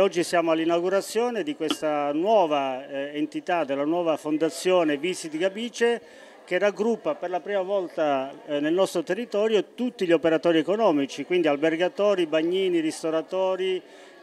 Oggi siamo all'inaugurazione di questa nuova eh, entità, della nuova fondazione Visit Gabice che raggruppa per la prima volta eh, nel nostro territorio tutti gli operatori economici, quindi albergatori, bagnini, ristoratori,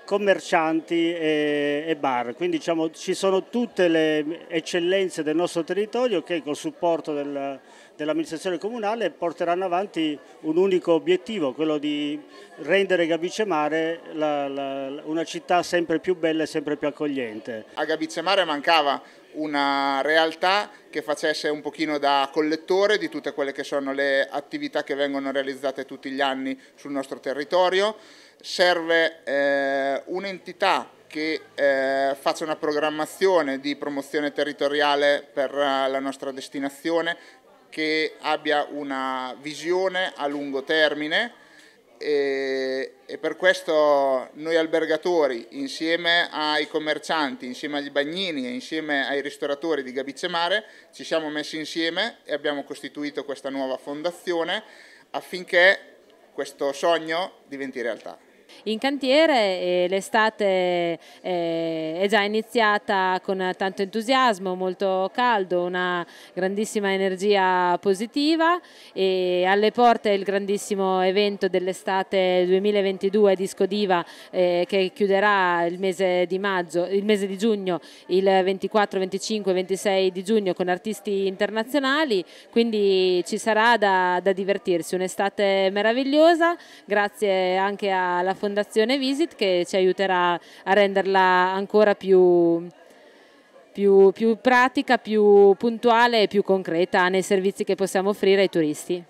commercianti e, e bar, quindi diciamo, ci sono tutte le eccellenze del nostro territorio che col supporto del, dell'amministrazione comunale porteranno avanti un unico obiettivo, quello di rendere Gabizzemare una città sempre più bella e sempre più accogliente. A Gabizzemare mancava una realtà che facesse un pochino da collettore di tutte quelle che sono le attività che vengono realizzate tutti gli anni sul nostro territorio. Serve eh, un'entità che eh, faccia una programmazione di promozione territoriale per uh, la nostra destinazione, che abbia una visione a lungo termine e, per questo noi albergatori insieme ai commercianti, insieme agli bagnini e insieme ai ristoratori di Gabicce Mare ci siamo messi insieme e abbiamo costituito questa nuova fondazione affinché questo sogno diventi realtà. In cantiere l'estate eh, è già iniziata con tanto entusiasmo, molto caldo, una grandissima energia positiva e alle porte il grandissimo evento dell'estate 2022 Disco Diva eh, che chiuderà il mese di maggio, il mese di giugno, il 24, 25, 26 di giugno con artisti internazionali, quindi ci sarà da, da divertirsi, un'estate meravigliosa, grazie anche alla Fondazione Visit che ci aiuterà a renderla ancora più, più, più pratica, più puntuale e più concreta nei servizi che possiamo offrire ai turisti.